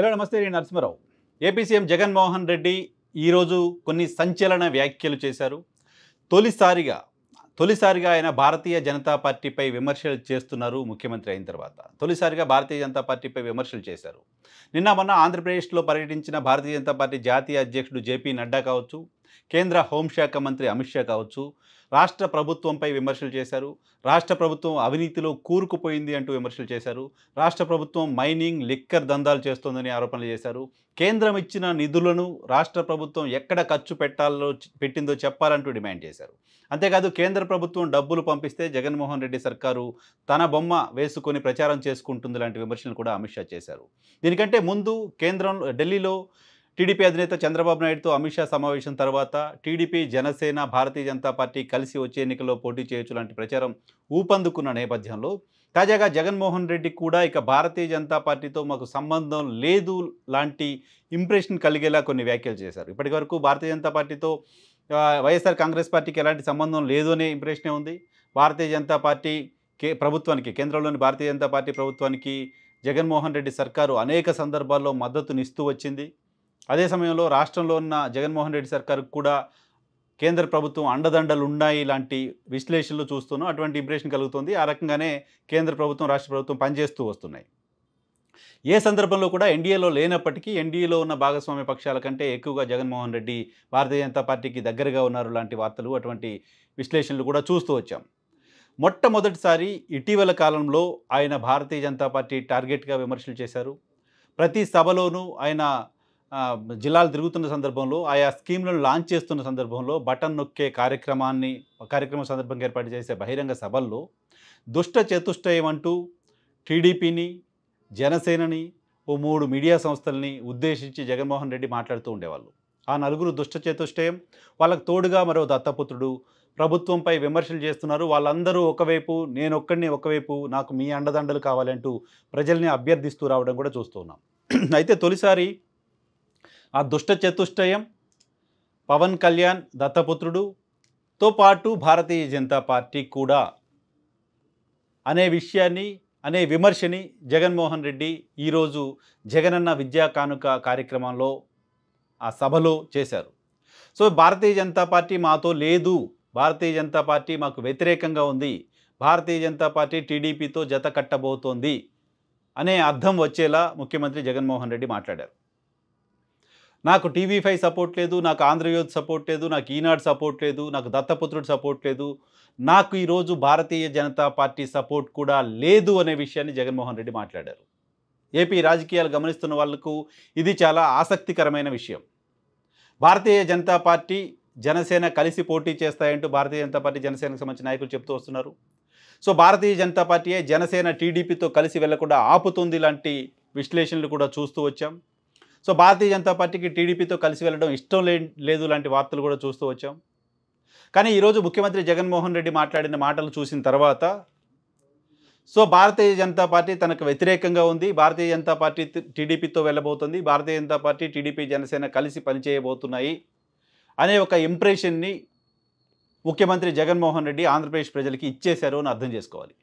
hello నమస్తే నేను Narasimharao AP CM Jaganmohan Reddy ఈరోజు కొన్ని సంచలన వ్యాఖ్యలు చేశారు తొలిసారిగా తొలిసారిగా ఆయన భారతీయ జనతా పార్టీపై విమర్శలు చేస్తున్నారు ముఖ్యమంత్రి అయిన తర్వాత తొలిసారిగా భారతీయ జనతా పార్టీపై విమర్శలు చేశారు నిన్న మొన్న ఆంధ్రప్రదేశ్లో పర్యటించిన భారతీయ జనతా పార్టీ జాతీయ అధ్యక్షుడు జేపీ నడ్డా కావచ్చు కేంద్ర హోంశాఖ మంత్రి అమిత్ షా కావచ్చు రాష్ట్ర ప్రభుత్వంపై విమర్శలు చేశారు రాష్ట్ర ప్రభుత్వం అవినీతిలో కూరుకుపోయింది అంటూ విమర్శలు చేశారు రాష్ట్ర ప్రభుత్వం మైనింగ్ లిక్కర్ దందాలు చేస్తోందని ఆరోపణలు చేశారు కేంద్రం ఇచ్చిన నిధులను రాష్ట్ర ప్రభుత్వం ఎక్కడ ఖర్చు పెట్టాలో పెట్టిందో చెప్పాలంటూ డిమాండ్ చేశారు అంతేకాదు కేంద్ర ప్రభుత్వం డబ్బులు పంపిస్తే జగన్మోహన్ రెడ్డి సర్కారు తన బొమ్మ వేసుకొని ప్రచారం చేసుకుంటుంది లాంటి విమర్శలు కూడా అమిత్ షా చేశారు దీనికి ఎందుకంటే ముందు కేంద్రం ఢిల్లీలో టీడీపీ అధినేత చంద్రబాబు నాయుడుతో అమిత్ షా సమావేశం తర్వాత టీడీపీ జనసేన భారతీయ జనతా పార్టీ కలిసి వచ్చే ఎన్నికల్లో పోటీ చేయొచ్చు లాంటి ప్రచారం ఊపందుకున్న నేపథ్యంలో తాజాగా జగన్మోహన్ రెడ్డి కూడా ఇక భారతీయ జనతా పార్టీతో మాకు సంబంధం లేదు లాంటి ఇంప్రెషన్ కలిగేలా కొన్ని వ్యాఖ్యలు చేశారు ఇప్పటి వరకు భారతీయ జనతా పార్టీతో వైఎస్ఆర్ కాంగ్రెస్ పార్టీకి ఎలాంటి సంబంధం లేదు అనే ఇంప్రెషనే ఉంది భారతీయ జనతా పార్టీ కే ప్రభుత్వానికి కేంద్రంలోని భారతీయ జనతా పార్టీ ప్రభుత్వానికి జగన్మోహన్ రెడ్డి సర్కారు అనేక సందర్భాల్లో మద్దతునిస్తూ వచ్చింది అదే సమయంలో రాష్ట్రంలో ఉన్న జగన్మోహన్ రెడ్డి సర్కారుకు కూడా కేంద్ర ప్రభుత్వం అండదండలు ఉన్నాయి ఇలాంటి విశ్లేషణలు చూస్తున్నాం అటువంటి ఇంప్రెషన్ కలుగుతుంది ఆ రకంగానే కేంద్ర ప్రభుత్వం రాష్ట్ర ప్రభుత్వం పనిచేస్తూ వస్తున్నాయి ఏ సందర్భంలో కూడా ఎన్డీఏలో లేనప్పటికీ ఎన్డీఏలో ఉన్న భాగస్వామ్య పక్షాల కంటే ఎక్కువగా జగన్మోహన్ రెడ్డి భారతీయ జనతా పార్టీకి దగ్గరగా ఉన్నారు లాంటి వార్తలు అటువంటి విశ్లేషణలు కూడా చూస్తూ వచ్చాం మొట్టమొదటిసారి ఇటీవల కాలంలో ఆయన భారతీయ జనతా పార్టీ టార్గెట్గా విమర్శలు చేశారు ప్రతి సభలోనూ ఆయన జిల్లాలు తిరుగుతున్న సందర్భంలో ఆయా స్కీమ్లను లాంచ్ చేస్తున్న సందర్భంలో బటన్ నొక్కే కార్యక్రమాన్ని కార్యక్రమం సందర్భంగా ఏర్పాటు చేసే బహిరంగ సభల్లో దుష్ట చతుష్టయం అంటూ టీడీపీని జనసేనని ఓ మూడు మీడియా సంస్థల్ని ఉద్దేశించి జగన్మోహన్ రెడ్డి మాట్లాడుతూ ఉండేవాళ్ళు ఆ నలుగురు దుష్ట చతుష్టయం వాళ్ళకు తోడుగా మరో దత్తపుత్రుడు ప్రభుత్వంపై విమర్శలు చేస్తున్నారు వాళ్ళందరూ ఒకవైపు నేను ఒక్కడిని ఒకవైపు నాకు మీ అండదండలు కావాలంటూ ప్రజల్ని అభ్యర్థిస్తూ రావడం కూడా చూస్తున్నాం అయితే తొలిసారి ఆ దుష్ట చతుష్టయం పవన్ కళ్యాణ్ దత్తపుత్రుడుతో పాటు భారతీయ జనతా పార్టీ కూడా అనే విషయాన్ని అనే విమర్శని జగన్మోహన్ రెడ్డి ఈరోజు జగనన్న విద్యా కానుక కార్యక్రమంలో ఆ సభలో చేశారు సో భారతీయ జనతా పార్టీ మాతో లేదు భారతీయ జనతా పార్టీ మాకు వ్యతిరేకంగా ఉంది భారతీయ జనతా పార్టీ టీడీపీతో జత కట్టబోతోంది అనే అర్థం వచ్చేలా ముఖ్యమంత్రి జగన్మోహన్ రెడ్డి మాట్లాడారు నాకు టీవీ ఫైవ్ సపోర్ట్ లేదు నాకు ఆంధ్రయోధ్ సపోర్ట్ లేదు నాకు ఈనాడు సపోర్ట్ లేదు నాకు దత్తపుత్రుడు సపోర్ట్ లేదు నాకు ఈరోజు భారతీయ జనతా పార్టీ సపోర్ట్ కూడా లేదు అనే విషయాన్ని జగన్మోహన్ రెడ్డి మాట్లాడారు ఏపీ రాజకీయాలు గమనిస్తున్న వాళ్లకు ఇది చాలా ఆసక్తికరమైన విషయం భారతీయ జనతా పార్టీ జనసేన కలిసి పోటీ చేస్తాయంటూ భారతీయ జనతా పార్టీ జనసేనకు సంబంధించిన నాయకులు చెప్తూ వస్తున్నారు సో భారతీయ జనతా పార్టీయే జనసేన టీడీపీతో కలిసి వెళ్లకుండా ఆపుతుంది లాంటి విశ్లేషణలు కూడా చూస్తూ వచ్చాం సో భారతీయ జనతా పార్టీకి టీడీపీతో కలిసి వెళ్ళడం ఇష్టం లేదు లాంటి వార్తలు కూడా చూస్తూ వచ్చాం కానీ ఈరోజు ముఖ్యమంత్రి జగన్మోహన్ రెడ్డి మాట్లాడిన మాటలు చూసిన తర్వాత సో భారతీయ జనతా పార్టీ తనకు వ్యతిరేకంగా ఉంది భారతీయ జనతా పార్టీ టీడీపీతో వెళ్ళబోతుంది భారతీయ జనతా పార్టీ టీడీపీ జనసేన కలిసి పనిచేయబోతున్నాయి అనే ఒక ఇంప్రెషన్ని ముఖ్యమంత్రి జగన్మోహన్ రెడ్డి ఆంధ్రప్రదేశ్ ప్రజలకి ఇచ్చేశారు అని అర్థం చేసుకోవాలి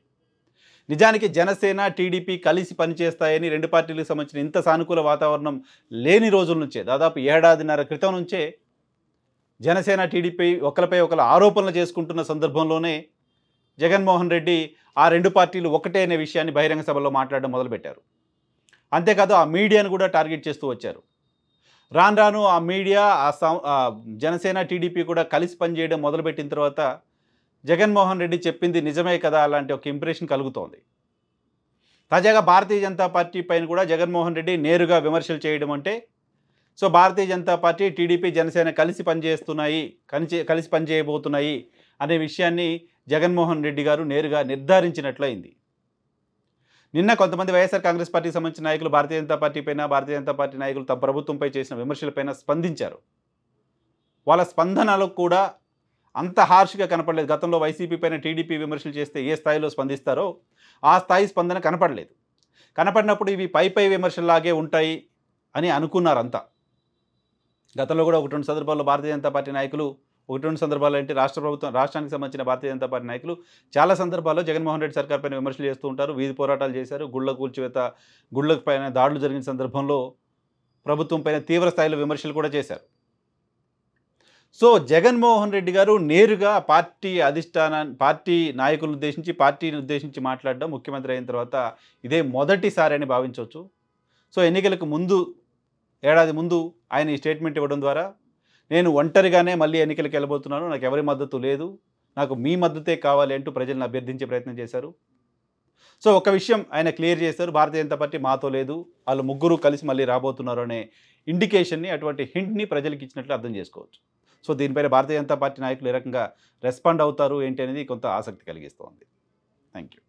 నిజానికి జనసేన టీడీపీ కలిసి పనిచేస్తాయని రెండు పార్టీలకు సంబంధించిన ఇంత సానుకూల వాతావరణం లేని రోజుల నుంచే దాదాపు ఏడాదిన్నర క్రితం నుంచే జనసేన టీడీపీ ఒకరిపై ఒకరు ఆరోపణలు చేసుకుంటున్న సందర్భంలోనే జగన్మోహన్ రెడ్డి ఆ రెండు పార్టీలు ఒకటే అనే విషయాన్ని బహిరంగ సభలో మాట్లాడడం మొదలుపెట్టారు అంతేకాదు ఆ మీడియాను కూడా టార్గెట్ చేస్తూ వచ్చారు రాను రాను ఆ మీడియా ఆ జనసేన టీడీపీ కూడా కలిసి పనిచేయడం మొదలుపెట్టిన తర్వాత జగన్మోహన్ రెడ్డి చెప్పింది నిజమే కదా అలాంటి ఒక ఇంప్రెషన్ కలుగుతోంది తాజాగా భారతీయ జనతా పార్టీ పైన కూడా జగన్మోహన్ రెడ్డి నేరుగా విమర్శలు చేయడం అంటే సో భారతీయ జనతా పార్టీ టీడీపీ జనసేన కలిసి పనిచేస్తున్నాయి కలిసి కలిసి పనిచేయబోతున్నాయి అనే విషయాన్ని జగన్మోహన్ రెడ్డి గారు నేరుగా నిర్ధారించినట్లయింది నిన్న కొంతమంది వైఎస్ఆర్ కాంగ్రెస్ పార్టీకి సంబంధించిన నాయకులు భారతీయ జనతా పార్టీ పైన భారతీయ జనతా పార్టీ నాయకులు తమ ప్రభుత్వంపై చేసిన విమర్శలపైన స్పందించారు వాళ్ళ స్పందనలకు కూడా అంత హార్ష్గా కనపడలేదు గతంలో వైసీపీ పైన టీడీపీ విమర్శలు చేస్తే ఏ స్థాయిలో స్పందిస్తారో ఆ స్థాయి స్పందన కనపడలేదు కనపడినప్పుడు ఇవి పై పై విమర్శలాగే ఉంటాయి అని అనుకున్నారంతా గతంలో కూడా ఒక రెండు సందర్భాల్లో భారతీయ జనతా పార్టీ నాయకులు ఒకటి రెండు సందర్భాలు అంటే రాష్ట్ర ప్రభుత్వం రాష్ట్రానికి సంబంధించిన భారతీయ జనతా పార్టీ నాయకులు చాలా సందర్భాల్లో జగన్మోహన్ రెడ్డి సర్కార్ పైన విమర్శలు చేస్తూ ఉంటారు వీధి పోరాటాలు చేశారు గుళ్ళ కూల్చివేత గుళ్ళకు పైన దాడులు జరిగిన సందర్భంలో ప్రభుత్వం పైన తీవ్ర స్థాయిలో విమర్శలు కూడా చేశారు సో జగన్మోహన్ రెడ్డి గారు నేరుగా పార్టీ అధిష్టానా పార్టీ నాయకులను ఉద్దేశించి పార్టీని ఉద్దేశించి మాట్లాడడం ముఖ్యమంత్రి అయిన తర్వాత ఇదే మొదటిసారి అని భావించవచ్చు సో ఎన్నికలకు ముందు ఏడాది ముందు ఆయన ఈ స్టేట్మెంట్ ఇవ్వడం ద్వారా నేను ఒంటరిగానే మళ్ళీ ఎన్నికలకు వెళ్ళబోతున్నాను నాకు ఎవరి మద్దతు లేదు నాకు మీ మద్దతే కావాలి అంటూ ప్రజలను అభ్యర్థించే ప్రయత్నం చేశారు సో ఒక విషయం ఆయన క్లియర్ చేశారు భారతీయ జనతా పార్టీ మాతో లేదు వాళ్ళు ముగ్గురు కలిసి మళ్ళీ రాబోతున్నారు అనే ఇండికేషన్ని అటువంటి హింట్ని ప్రజలకు ఇచ్చినట్లు అర్థం చేసుకోవచ్చు సో దీనిపైన భారతీయ జనతా పార్టీ నాయకులు ఏ రకంగా రెస్పాండ్ అవుతారు ఏంటి అనేది కొంత ఆసక్తి కలిగిస్తోంది థ్యాంక్ యూ